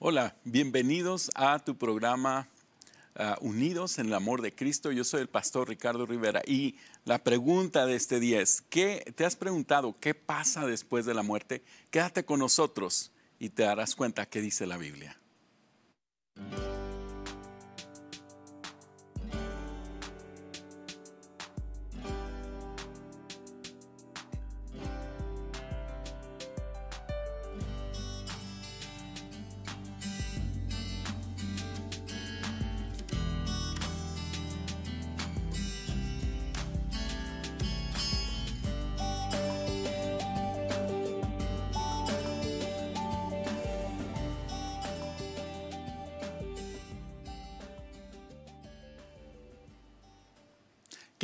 Hola, bienvenidos a tu programa ah, Unidos en el Amor de Cristo. Yo soy el pastor Ricardo Rivera y la pregunta de este día es, ¿qué, ¿te has preguntado qué pasa después de la muerte? Quédate con nosotros y te darás cuenta qué dice la Biblia.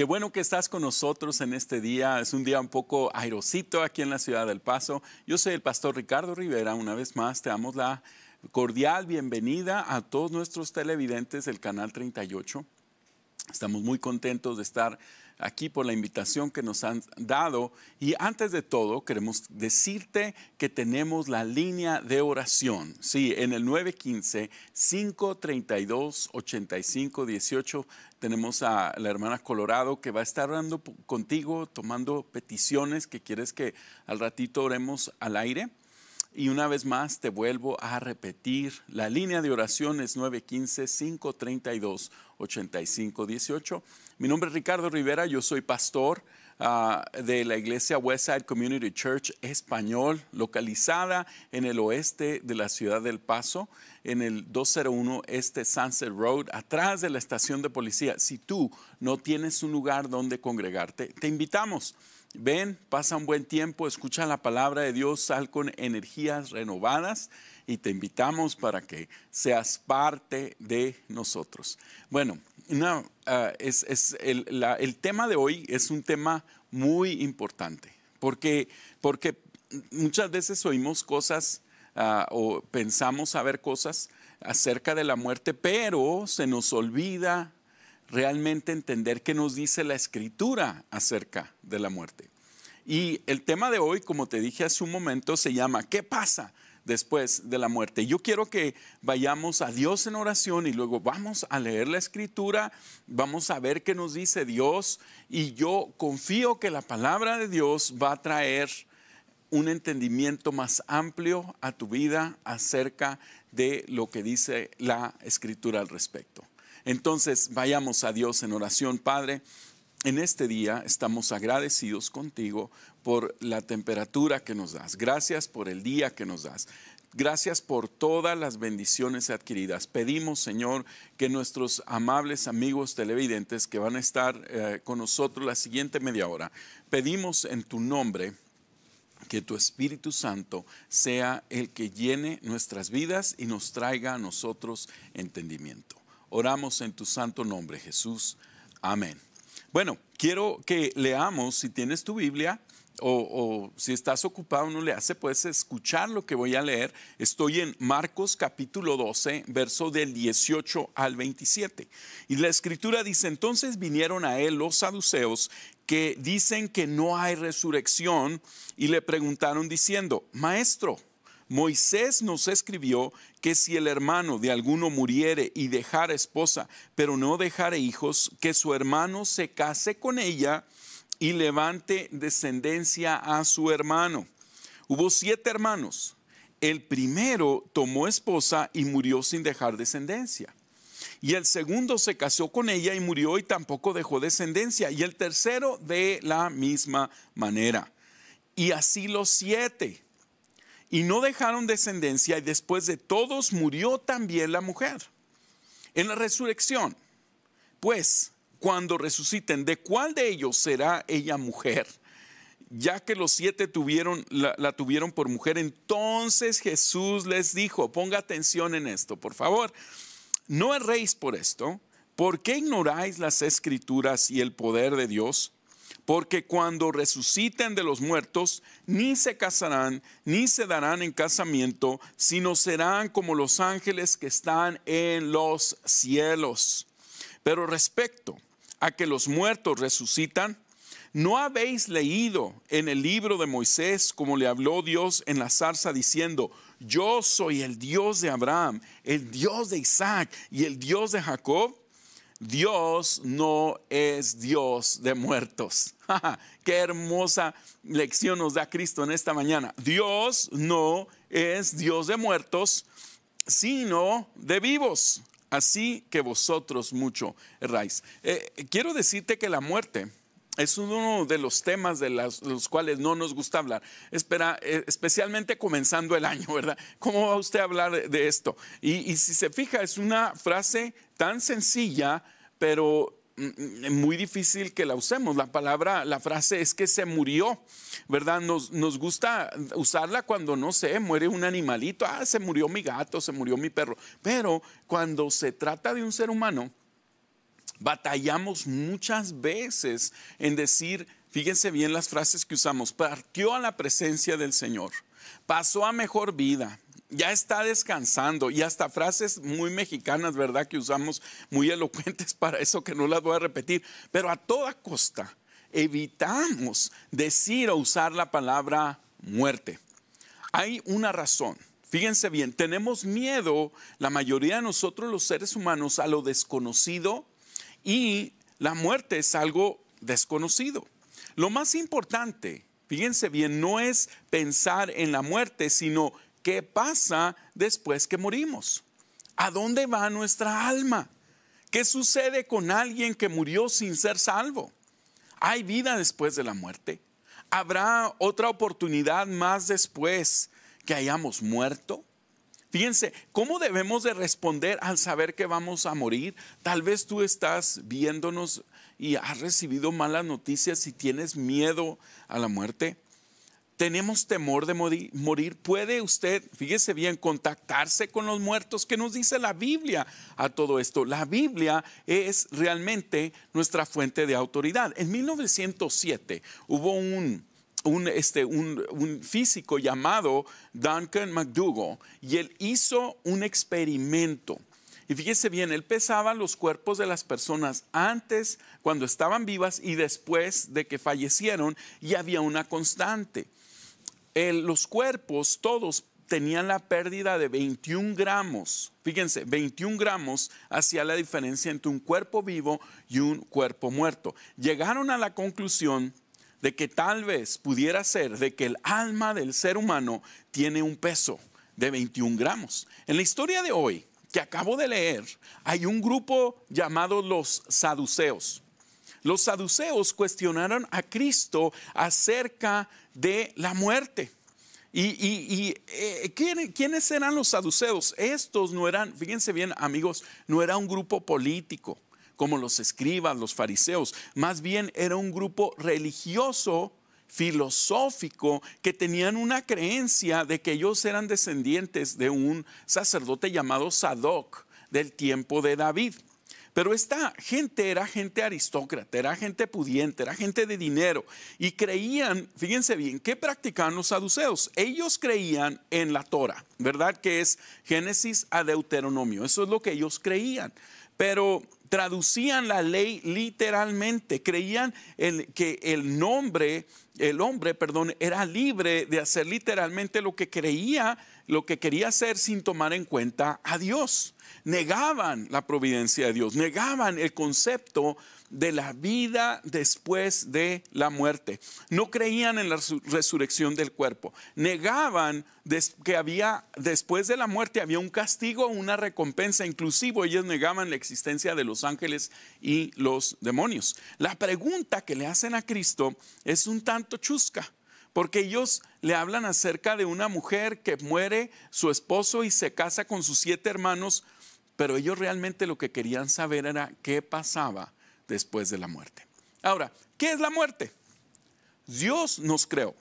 bueno que estás con nosotros en este día. Es un día un poco airosito aquí en la ciudad del Paso. Yo soy el pastor Ricardo Rivera. Una vez más, te damos la cordial bienvenida a todos nuestros televidentes del Canal 38. Estamos muy contentos de estar aquí por la invitación que nos han dado. Y antes de todo, queremos decirte que tenemos la línea de oración. Sí, en el 915-532-8518 tenemos a la hermana Colorado que va a estar orando contigo, tomando peticiones que quieres que al ratito oremos al aire. Y una vez más te vuelvo a repetir, la línea de oración es 915-532-8518. Mi nombre es Ricardo Rivera, yo soy pastor Ah, de la iglesia Westside Community Church español, localizada en el oeste de la ciudad del Paso, en el 201 Este Sunset Road, atrás de la estación de policía. Si tú no tienes un lugar donde congregarte, te invitamos. Ven, pasa un buen tiempo, escucha la palabra de Dios, sal con energías renovadas y te invitamos para que seas parte de nosotros. Bueno, eh, es, el, tema de hoy es un tema muy importante porque, porque muchas veces oímos cosas ah, o pensamos saber cosas acerca de la muerte, pero se nos olvida realmente entender qué nos dice la escritura acerca de la muerte. Y el tema de hoy, como te dije hace un momento, se llama ¿Qué pasa después de la muerte. Yo quiero que vayamos a Dios en oración y luego vamos a leer la escritura, vamos a ver qué nos dice Dios y yo confío que la palabra de Dios va a traer un entendimiento más amplio a tu vida acerca de lo que dice la escritura al respecto. Entonces, vayamos a Dios en oración, Padre en este día estamos agradecidos contigo por la temperatura que nos das. Gracias por el día que nos das. Gracias por todas las bendiciones adquiridas. Pedimos, Señor, que nuestros amables amigos televidentes que van a estar eh, con nosotros la siguiente media hora, pedimos en tu nombre que tu Espíritu Santo sea el que llene nuestras vidas y nos traiga a nosotros entendimiento. Oramos en tu santo nombre, Jesús. Amén. Bueno, quiero que leamos, si tienes tu Biblia o, si estás ocupado, no le hace, puedes escuchar lo que voy a leer. Estoy en Marcos capítulo 12, verso del 18 al 27. Y la escritura dice, entonces vinieron a él los saduceos que dicen que no hay resurrección y le preguntaron diciendo, maestro, Moisés nos escribió que si el hermano de alguno muriere y dejara esposa, pero no dejara hijos, que su hermano se case con ella y levante descendencia a su hermano. Hubo siete hermanos. El primero tomó esposa y murió sin dejar descendencia. Y el segundo se casó con ella y murió y tampoco dejó descendencia. Y el tercero de la misma manera. Y así los siete y no dejaron descendencia y después de todos murió también la mujer. En la resurrección, pues cuando resuciten, ¿de cuál de ellos será ella mujer? Ya que los siete tuvieron, la, la tuvieron por mujer, entonces Jesús les dijo, ponga atención en esto, por favor, no erréis por esto, ¿por qué ignoráis las escrituras y el poder de Dios? porque cuando resuciten de los muertos, ni se casarán, ni se darán en casamiento, sino serán como los ángeles que están en los cielos. Pero respecto a que los muertos resucitan, ¿no habéis leído en el libro de Moisés como le habló Dios en la zarza diciendo, yo soy el Dios de Abraham, el Dios de Isaac y el Dios de Jacob? Dios no es Dios de muertos. Qué hermosa lección nos da Cristo en esta mañana. Dios no es Dios de muertos, sino de vivos. Así que vosotros mucho erráis. Eh, quiero decirte que la muerte es uno de los temas de, los cuales no nos gusta hablar, Espera, eh, especialmente comenzando el año, ¿verdad? ¿Cómo va usted a hablar de esto? Y, y si se fija, es una frase tan sencilla, pero es mm, mm, muy difícil que la usemos. La palabra, la frase es que se murió, ¿verdad? Nos, nos, gusta usarla cuando, no sé, muere un animalito, ah, se murió mi gato, se murió mi perro. Pero cuando se trata de un ser humano, batallamos muchas veces en decir, fíjense bien las frases que usamos, partió a la presencia del Señor, pasó a mejor vida, ya está descansando y hasta frases muy mexicanas, ¿verdad? Que usamos muy elocuentes para eso que no las voy a repetir, pero a toda costa evitamos decir o usar la palabra muerte. Hay una razón. Fíjense bien, tenemos miedo, la mayoría de nosotros los seres humanos, a lo desconocido y la muerte es algo desconocido. Lo más importante, fíjense bien, no es pensar en la muerte, sino qué pasa después que morimos. ¿A dónde va nuestra alma? ¿Qué sucede con alguien que murió sin ser salvo? ¿Hay vida después de la muerte? ¿Habrá otra oportunidad más después que hayamos muerto? Fíjense, ¿cómo debemos de responder al saber que vamos a morir? Tal vez tú estás viéndonos y has recibido malas noticias y tienes miedo a la muerte tenemos temor de morir. Puede usted, fíjese bien, contactarse con los muertos. ¿Qué nos dice la Biblia a todo esto? La Biblia es realmente nuestra fuente de autoridad. En 1907 hubo un, este, un, físico llamado Duncan McDougall y él hizo un experimento. Y fíjese bien, él pesaba los cuerpos de las personas antes, cuando estaban vivas y después de que fallecieron, y había una constante los cuerpos todos tenían la pérdida de 21 gramos. Fíjense, 21 gramos hacía la diferencia entre un cuerpo vivo y un cuerpo muerto. Llegaron a la conclusión de que tal vez pudiera ser de que el alma del ser humano tiene un peso de 21 gramos. En la historia de hoy, que acabo de leer, hay un grupo llamado los saduceos los saduceos cuestionaron a Cristo acerca de la muerte. ¿Y, eh, quiénes eran los saduceos? Estos no eran, fíjense bien amigos, no era un grupo político como los escribas, los fariseos, más bien era un grupo religioso filosófico que tenían una creencia de que ellos eran descendientes de un sacerdote llamado Sadoc del tiempo de David. Pero esta gente era gente aristócrata, era gente pudiente, era gente de dinero y creían, fíjense bien, ¿qué practicaban los saduceos? Ellos creían en la Torah, ¿verdad? Que es Génesis a Deuteronomio, eso es lo que ellos creían. Pero traducían la ley literalmente, creían en que el nombre, el hombre, perdón, era libre de hacer literalmente lo que creía lo que quería hacer sin tomar en cuenta a Dios. Negaban la providencia de Dios, negaban el concepto de la vida después de la muerte. No creían en la resurrección del cuerpo. Negaban que había, después de la muerte, había un castigo una recompensa. Inclusive ellos negaban la existencia de los ángeles y los demonios. La pregunta que le hacen a Cristo es un tanto chusca porque ellos le hablan acerca de una mujer que muere su esposo y se casa con sus siete hermanos, pero ellos realmente lo que querían saber era qué pasaba después de la muerte. Ahora, ¿qué es la muerte? Dios nos creó,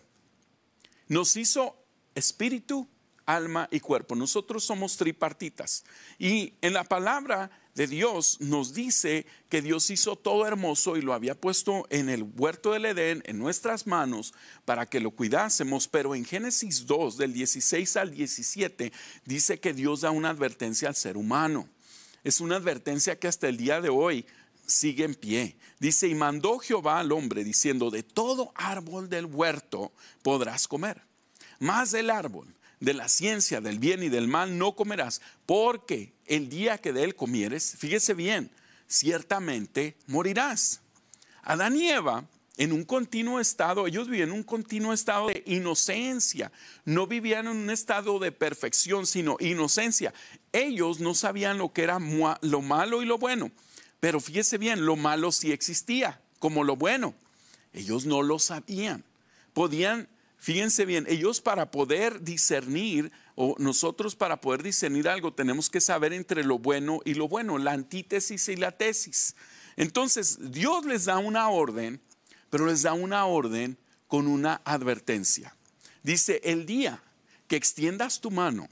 nos hizo espíritu, alma y cuerpo. Nosotros somos tripartitas. Y en la palabra de Dios nos dice que Dios hizo todo hermoso y lo había puesto en el huerto del Edén, en nuestras manos, para que lo cuidásemos. Pero en Génesis 2, del 16 al 17, dice que Dios da una advertencia al ser humano. Es una advertencia que hasta el día de hoy sigue en pie. Dice, y mandó Jehová al hombre diciendo, de todo árbol del huerto podrás comer, más del árbol de la ciencia del bien y del mal no comerás, porque el día que de él comieres, fíjese bien, ciertamente morirás. Adán y Eva, en un continuo estado, ellos vivían en un continuo estado de inocencia, no vivían en un estado de perfección, sino inocencia. Ellos no sabían lo que era lo malo y lo bueno, pero fíjese bien, lo malo sí existía, como lo bueno. Ellos no lo sabían. Podían Fíjense bien, ellos para poder discernir, o nosotros para poder discernir algo, tenemos que saber entre lo bueno y lo bueno, la antítesis y la tesis. Entonces, Dios les da una orden, pero les da una orden con una advertencia. Dice, el día que extiendas tu mano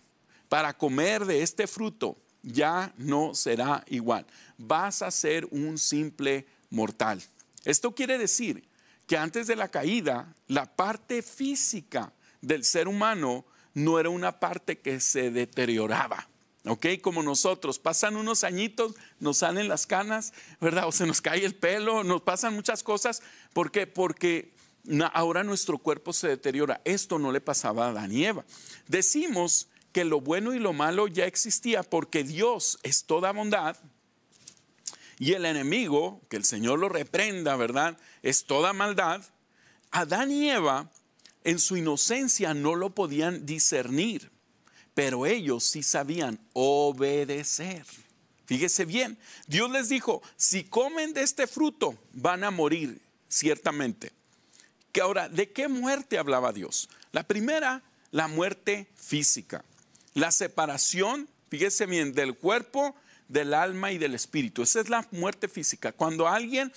para comer de este fruto, ya no será igual. Vas a ser un simple mortal. Esto quiere decir que antes de la caída, la parte física del ser humano no era una parte que se deterioraba. ¿ok? Como nosotros, pasan unos añitos, nos salen las canas, ¿verdad? O se nos cae el pelo, nos pasan muchas cosas. ¿Por qué? Porque ahora nuestro cuerpo se deteriora. Esto no le pasaba a Eva. Decimos que lo bueno y lo malo ya existía porque Dios es toda bondad, y el enemigo, que el Señor lo reprenda, ¿verdad? Es toda maldad. Adán y Eva en su inocencia no lo podían discernir, pero ellos sí sabían obedecer. Fíjese bien, Dios les dijo, si comen de este fruto van a morir, ciertamente. Que ahora, ¿de qué muerte hablaba Dios? La primera, la muerte física, la separación, fíjese bien, del cuerpo del alma y del espíritu. Esa es la muerte física. Cuando alguien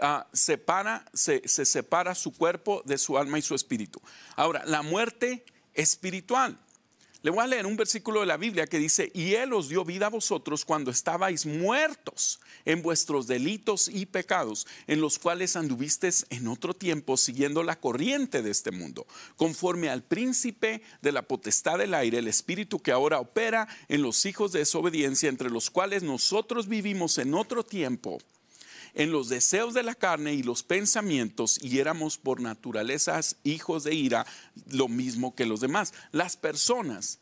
ah, separa, se, se separa su cuerpo de su alma y su espíritu. Ahora, la muerte espiritual. Le voy a leer un versículo de la Biblia que dice, y Él os dio vida a vosotros cuando estabais muertos en vuestros delitos y pecados, en los cuales anduvisteis en otro tiempo siguiendo la corriente de este mundo, conforme al príncipe de la potestad del aire, el espíritu que ahora opera en los hijos de desobediencia, entre los cuales nosotros vivimos en otro tiempo en los deseos de la carne y los pensamientos y éramos por naturaleza hijos de ira, lo mismo que los demás. Las personas,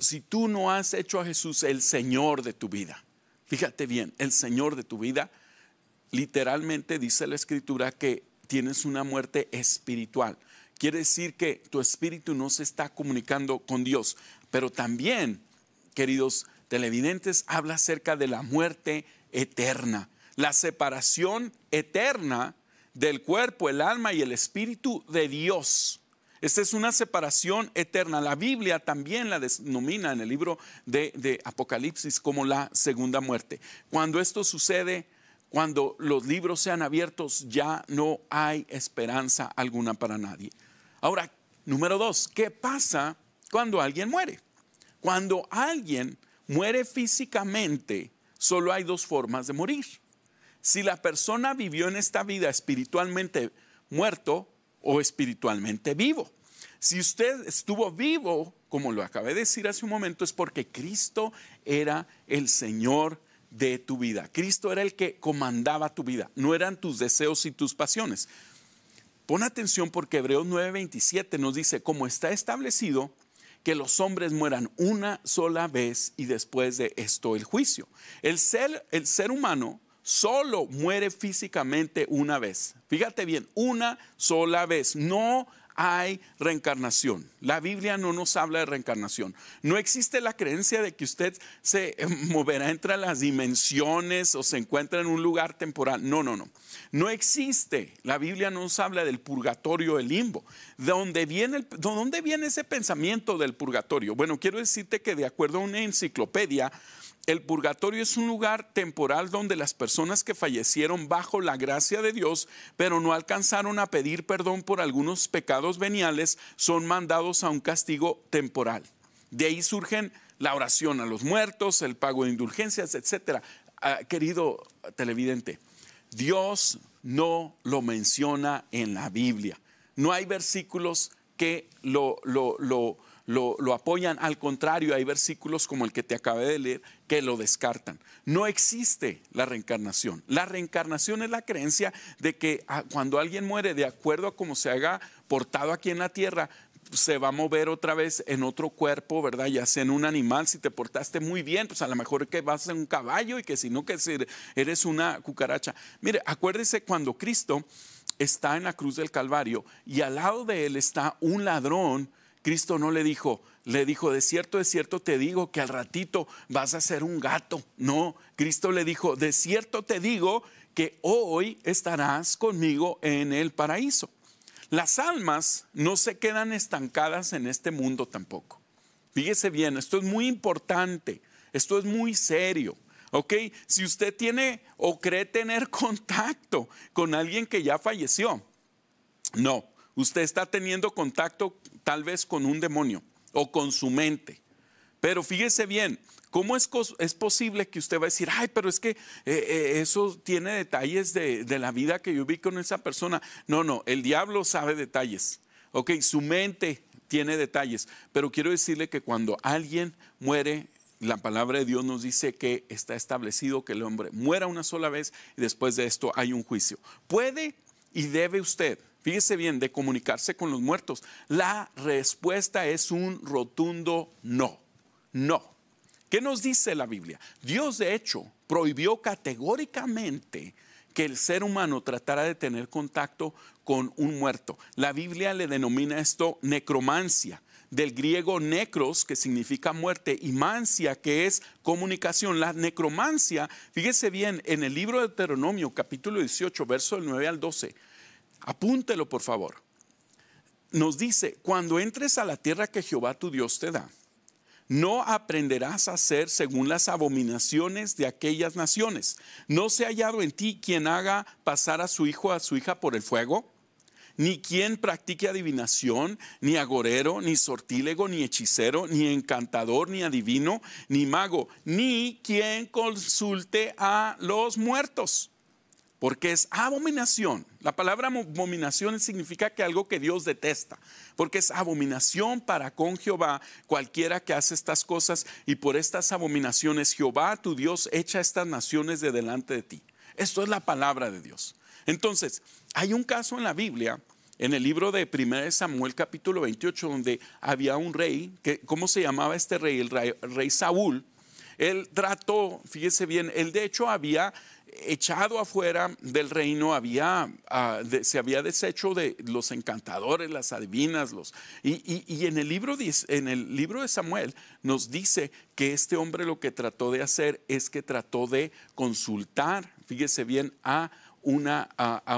si tú no has hecho a Jesús el Señor de tu vida, fíjate bien, el Señor de tu vida, literalmente dice la Escritura que tienes una muerte espiritual. Quiere decir que tu espíritu no se está comunicando con Dios, pero también, queridos televidentes, habla acerca de la muerte eterna la separación eterna del cuerpo, el alma y el espíritu de Dios. Esta es una separación eterna. La Biblia también la denomina en el libro de, de, Apocalipsis como la segunda muerte. Cuando esto sucede, cuando los libros sean abiertos, ya no hay esperanza alguna para nadie. Ahora, número dos, ¿qué pasa cuando alguien muere? Cuando alguien muere físicamente, solo hay dos formas de morir si la persona vivió en esta vida espiritualmente muerto o espiritualmente vivo. Si usted estuvo vivo, como lo acabé de decir hace un momento, es porque Cristo era el Señor de tu vida. Cristo era el que comandaba tu vida, no eran tus deseos y tus pasiones. Pon atención porque Hebreos 9:27 nos dice, como está establecido, que los hombres mueran una sola vez y después de esto el juicio. El ser, el ser humano solo muere físicamente una vez. Fíjate bien, una sola vez. No hay reencarnación. La Biblia no nos habla de reencarnación. No existe la creencia de que usted se moverá entre las dimensiones o se encuentra en un lugar temporal. No, no, no. No existe. La Biblia no nos habla del purgatorio, el limbo. dónde viene, de dónde viene ese pensamiento del purgatorio? Bueno, quiero decirte que de acuerdo a una enciclopedia, el purgatorio es un lugar temporal donde las personas que fallecieron bajo la gracia de Dios, pero no alcanzaron a pedir perdón por algunos pecados veniales, son mandados a un castigo temporal. De ahí surgen la oración a los muertos, el pago de indulgencias, etc. Ah, querido televidente, Dios no lo menciona en la Biblia. No hay versículos que lo, lo apoyan. Al contrario, hay versículos como el que te acabé de leer que lo descartan. No existe la reencarnación. La reencarnación es la creencia de que ah, cuando alguien muere, de acuerdo a cómo se haga portado aquí en la tierra, se va a mover otra vez en otro cuerpo, ¿verdad? Ya sea en un animal, si te portaste muy bien, pues a lo mejor que vas en un caballo y que si no, que eres una cucaracha. Mire, acuérdese cuando Cristo está en la cruz del Calvario y al lado de él está un ladrón, Cristo no le dijo, le dijo, de cierto, de cierto te digo que al ratito vas a ser un gato. No, Cristo le dijo, de cierto te digo que hoy estarás conmigo en el paraíso. Las almas no se quedan estancadas en este mundo tampoco. Fíjese bien, esto es muy importante, esto es muy serio. ¿Ok? Si usted tiene o cree tener contacto con alguien que ya falleció, no, usted está teniendo contacto tal vez con un demonio o con su mente. Pero fíjese bien, ¿cómo es, es posible que usted va a decir, ay, pero es que eh, eh, eso tiene detalles de, de, la vida que yo vi con esa persona? No, no, el diablo sabe detalles. Ok, su mente tiene detalles, pero quiero decirle que cuando alguien muere, la palabra de Dios nos dice que está establecido que el hombre muera una sola vez y después de esto hay un juicio. Puede y debe usted fíjese bien, de comunicarse con los muertos? La respuesta es un rotundo no, no. ¿Qué nos dice la Biblia? Dios, de hecho, prohibió categóricamente que el ser humano tratara de tener contacto con un muerto. La Biblia le denomina esto necromancia, del griego necros, que significa muerte, y mancia, que es comunicación. La necromancia, fíjese bien, en el libro de Deuteronomio, capítulo 18, verso del 9 al 12, Apúntelo, por favor. Nos dice, cuando entres a la tierra que Jehová tu Dios te da, no aprenderás a hacer según las abominaciones de aquellas naciones. No se ha hallado en ti quien haga pasar a su hijo o a su hija por el fuego, ni quien practique adivinación, ni agorero, ni sortílego, ni hechicero, ni encantador, ni adivino, ni mago, ni quien consulte a los muertos porque es abominación. La palabra abominación significa que algo que Dios detesta, porque es abominación para con Jehová cualquiera que hace estas cosas y por estas abominaciones Jehová tu Dios echa estas naciones de delante de ti. Esto es la palabra de Dios. Entonces, hay un caso en la Biblia, en el libro de 1 Samuel capítulo 28, donde había un rey, que, ¿cómo se llamaba este rey? El rey, el rey Saúl. Él trató, fíjese bien, él de hecho había echado afuera del reino, había, ah, se había deshecho de los encantadores, las adivinas, los... Y, en, el libro, en el libro de Samuel nos dice que este hombre lo que trató de hacer es que trató de consultar, fíjese bien, a, una,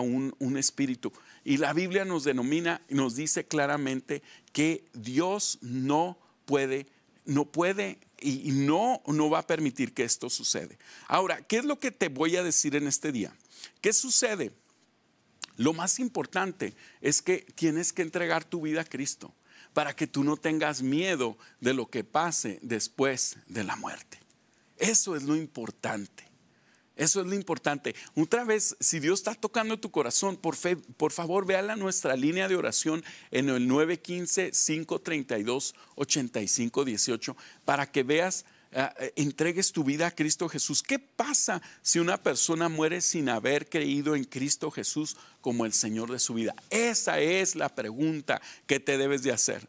un, un espíritu. Y la Biblia nos denomina, nos dice claramente que Dios no puede no puede y no, no va a permitir que esto sucede. Ahora, ¿qué es lo que te voy a decir en este día? ¿Qué sucede? Lo más importante es que tienes que entregar tu vida a Cristo para que tú no tengas miedo de lo que pase después de la muerte. Eso es lo importante. Eso es lo importante. Otra vez, si Dios está tocando tu corazón, por, fe, por favor, vea la nuestra línea de oración en el 915-532-8518 para que veas, eh, eh, entregues tu vida a Cristo Jesús. ¿Qué pasa si una persona muere sin haber creído en Cristo Jesús como el Señor de su vida? Esa es la pregunta que te debes de hacer.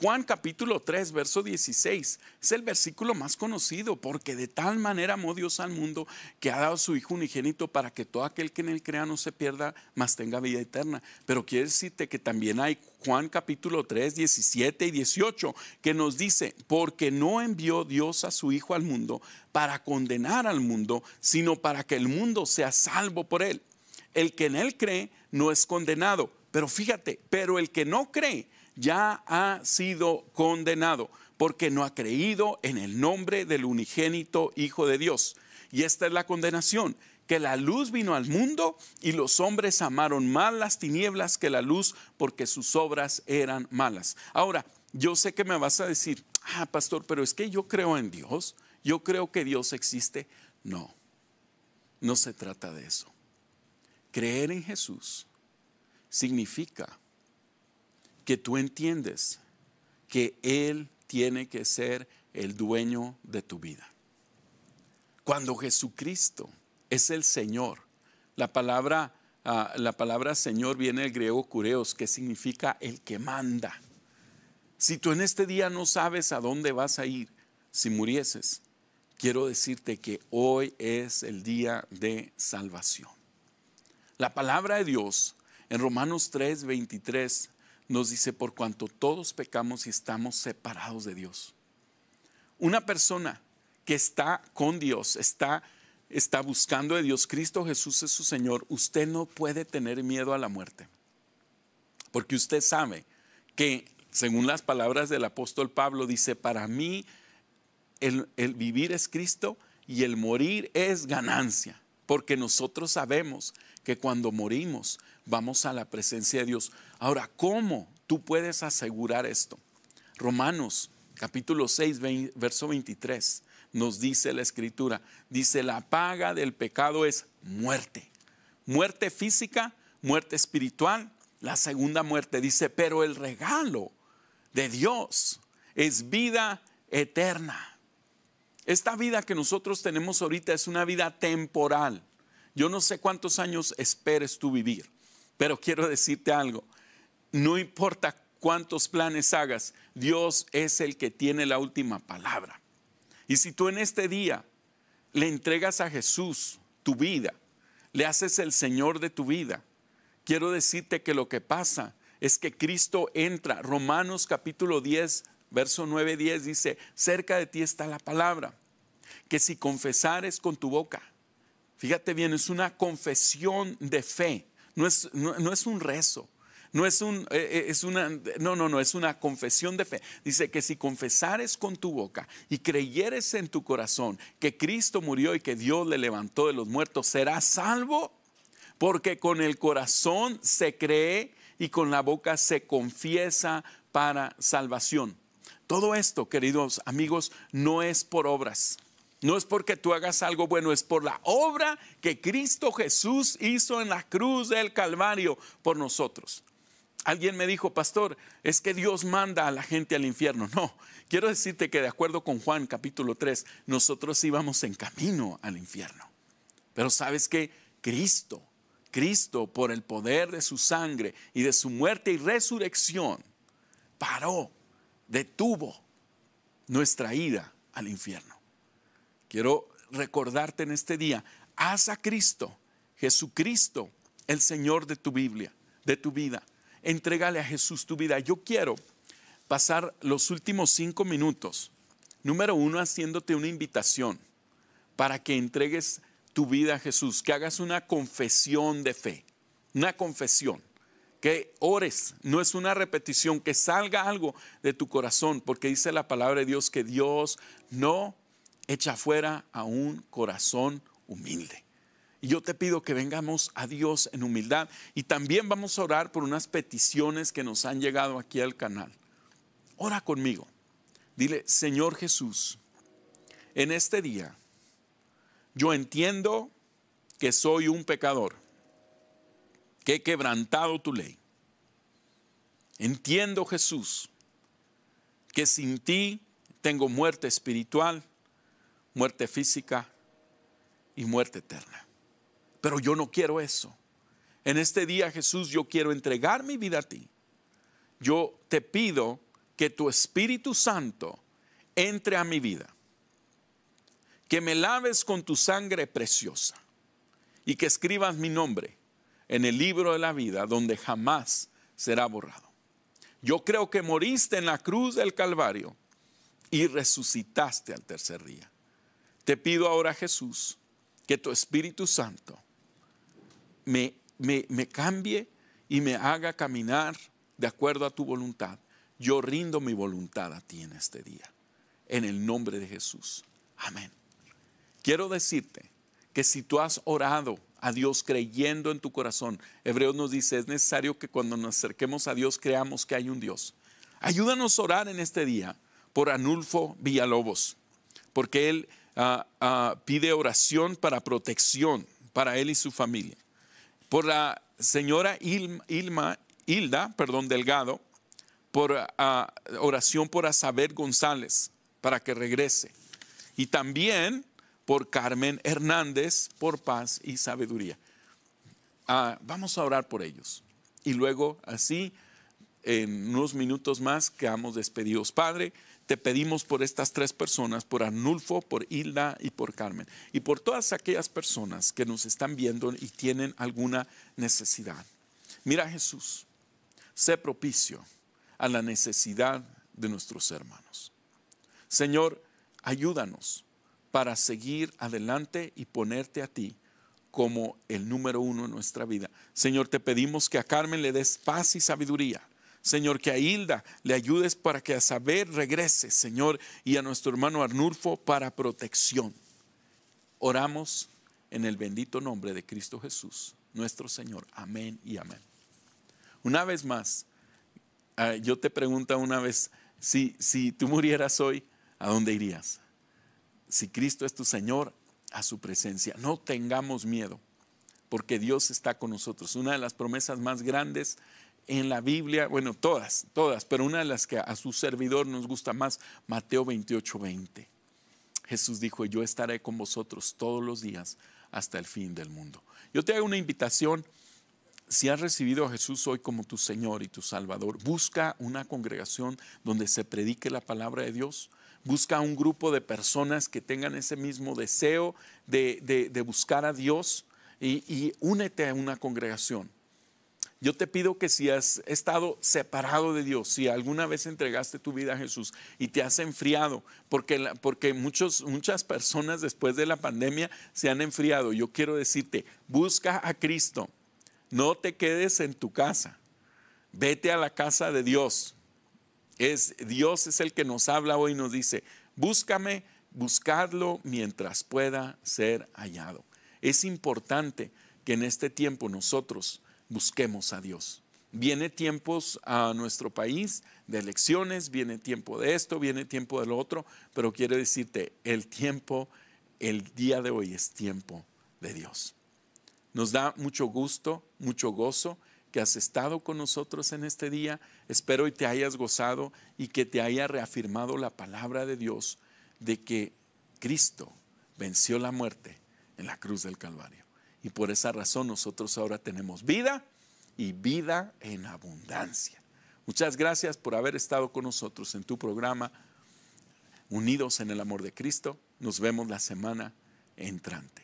Juan capítulo 3, verso 16. Es el versículo más conocido, porque de tal manera amó Dios al mundo que ha dado a su Hijo unigénito para que todo aquel que en él crea no se pierda, mas tenga vida eterna. Pero quiero decirte que también hay Juan capítulo 3, 17 y 18, que nos dice, porque no envió Dios a su Hijo al mundo para condenar al mundo, sino para que el mundo sea salvo por él. El que en él cree no es condenado. Pero fíjate, pero el que no cree, ya ha sido condenado porque no ha creído en el nombre del unigénito Hijo de Dios. Y esta es la condenación, que la luz vino al mundo y los hombres amaron más las tinieblas que la luz porque sus obras eran malas. Ahora, yo sé que me vas a decir, ah, pastor, pero es que yo creo en Dios, yo creo que Dios existe. No, no se trata de eso. Creer en Jesús significa que tú entiendes que Él tiene que ser el dueño de tu vida. Cuando Jesucristo es el Señor, la palabra, ah, la palabra Señor viene del griego kureos. que significa el que manda. Si tú en este día no sabes a dónde vas a ir si murieses, quiero decirte que hoy es el día de salvación. La palabra de Dios en Romanos 3, 23 nos dice, por cuanto todos pecamos y estamos separados de Dios. Una persona que está con Dios, está, está buscando a Dios, Cristo Jesús es su Señor, usted no puede tener miedo a la muerte. Porque usted sabe que, según las palabras del apóstol Pablo, dice, para mí el, el vivir es Cristo y el morir es ganancia. Porque nosotros sabemos que cuando morimos, vamos a la presencia de Dios. Ahora, ¿cómo tú puedes asegurar esto? Romanos capítulo 6, verso 23, nos dice la escritura, dice, la paga del pecado es muerte, muerte física, muerte espiritual, la segunda muerte, dice, pero el regalo de Dios es vida eterna. Esta vida que nosotros tenemos ahorita es una vida temporal. Yo no sé cuántos años esperes tú vivir. Pero quiero decirte algo, no importa cuántos planes hagas, Dios es el que tiene la última palabra. Y si tú en este día le entregas a Jesús tu vida, le haces el Señor de tu vida, quiero decirte que lo que pasa es que Cristo entra. Romanos capítulo 10, verso 9, 10 dice, cerca de ti está la palabra, que si confesares con tu boca, fíjate bien, es una confesión de fe no es, un rezo, no es, un, eh, eh, es una, no, no, no, es una confesión de fe. Dice que si confesares con tu boca y creyeres en tu corazón que Cristo murió y que Dios le levantó de los muertos, serás salvo, porque con el corazón se cree y con la boca se confiesa para salvación. Todo esto, queridos amigos, no es por obras. No es porque tú hagas algo bueno, es por la obra que Cristo Jesús hizo en la cruz del Calvario por nosotros. Alguien me dijo, pastor, es que Dios manda a la gente al infierno. No, quiero decirte que de acuerdo con Juan capítulo 3, nosotros íbamos en camino al infierno. Pero sabes que Cristo, Cristo por el poder de su sangre y de su muerte y resurrección, paró, detuvo nuestra ida al infierno quiero recordarte en este día, haz a Cristo, Jesucristo, el Señor de tu Biblia, de tu vida. Entrégale a Jesús tu vida. Yo quiero pasar los últimos cinco minutos, número uno, haciéndote una invitación para que entregues tu vida a Jesús, que hagas una confesión de fe, una confesión, que ores, no es una repetición, que salga algo de tu corazón, porque dice la palabra de Dios que Dios no echa fuera a un corazón humilde. Y yo te pido que vengamos a Dios en humildad y también vamos a orar por unas peticiones que nos han llegado aquí al canal. Ora conmigo. Dile, Señor Jesús, en este día yo entiendo que soy un pecador, que he quebrantado tu ley. Entiendo, Jesús, que sin ti tengo muerte espiritual muerte física y muerte eterna. Pero yo no quiero eso. En este día, Jesús, yo quiero entregar mi vida a ti. Yo te pido que tu Espíritu Santo entre a mi vida, que me laves con tu sangre preciosa y que escribas mi nombre en el libro de la vida donde jamás será borrado. Yo creo que moriste en la cruz del Calvario y resucitaste al tercer día. Te pido ahora, Jesús, que tu Espíritu Santo me, me, cambie y me haga caminar de acuerdo a tu voluntad. Yo rindo mi voluntad a ti en este día, en el nombre de Jesús. Amén. Quiero decirte que si tú has orado a Dios creyendo en tu corazón, Hebreos nos dice, es necesario que cuando nos acerquemos a Dios creamos que hay un Dios. Ayúdanos a orar en este día por Anulfo Villalobos, porque él pide oración para protección para él y su familia. Por la señora Ilma, Hilda perdón, Delgado, por oración por Azabel González para que regrese. Y también por Carmen Hernández, por paz y sabiduría. Ah, vamos a orar por ellos. Y luego así en unos minutos más quedamos despedidos. Padre, te pedimos por estas tres personas, por Anulfo, por Hilda y por Carmen, y por todas aquellas personas que nos están viendo y tienen alguna necesidad. Mira Jesús, sé propicio a la necesidad de nuestros hermanos. Señor, ayúdanos para seguir adelante y ponerte a ti como el número uno en nuestra vida. Señor, te pedimos que a Carmen le des paz y sabiduría Señor, que a Hilda le ayudes para que a saber regrese, Señor, y a nuestro hermano Arnulfo para protección. Oramos en el bendito nombre de Cristo Jesús, nuestro Señor. Amén y amén. Una vez más, ah, yo te pregunto una vez, si, si tú murieras hoy, ¿a dónde irías? Si Cristo es tu Señor, a su presencia. No tengamos miedo, porque Dios está con nosotros. Una de las promesas más grandes en la Biblia, bueno, todas, todas, pero una de las que a su servidor nos gusta más, Mateo 28, 20. Jesús dijo, yo estaré con vosotros todos los días hasta el fin del mundo. Yo te hago una invitación, si has recibido a Jesús hoy como tu Señor y tu Salvador, busca una congregación donde se predique la palabra de Dios. Busca un grupo de personas que tengan ese mismo deseo de, buscar a Dios y únete a una congregación yo te pido que si has estado separado de Dios, si alguna vez entregaste tu vida a Jesús y te has enfriado, porque, porque muchos, muchas personas después de la pandemia se han enfriado, yo quiero decirte, busca a Cristo, no te quedes en tu casa, vete a la casa de Dios. Es, Dios es el que nos habla hoy y nos dice, búscame, buscadlo mientras pueda ser hallado. Es importante que en este tiempo nosotros busquemos a Dios. Viene tiempos a nuestro país de elecciones, viene tiempo de esto, viene tiempo de lo otro, pero quiero decirte, el tiempo, el día de hoy es tiempo de Dios. Nos da mucho gusto, mucho gozo que has estado con nosotros en este día. Espero y te hayas gozado y que te haya reafirmado la palabra de Dios de que Cristo venció la muerte en la cruz del Calvario. Y por esa razón nosotros ahora tenemos vida y vida en abundancia. Muchas gracias por haber estado con nosotros en tu programa Unidos en el Amor de Cristo. Nos vemos la semana entrante.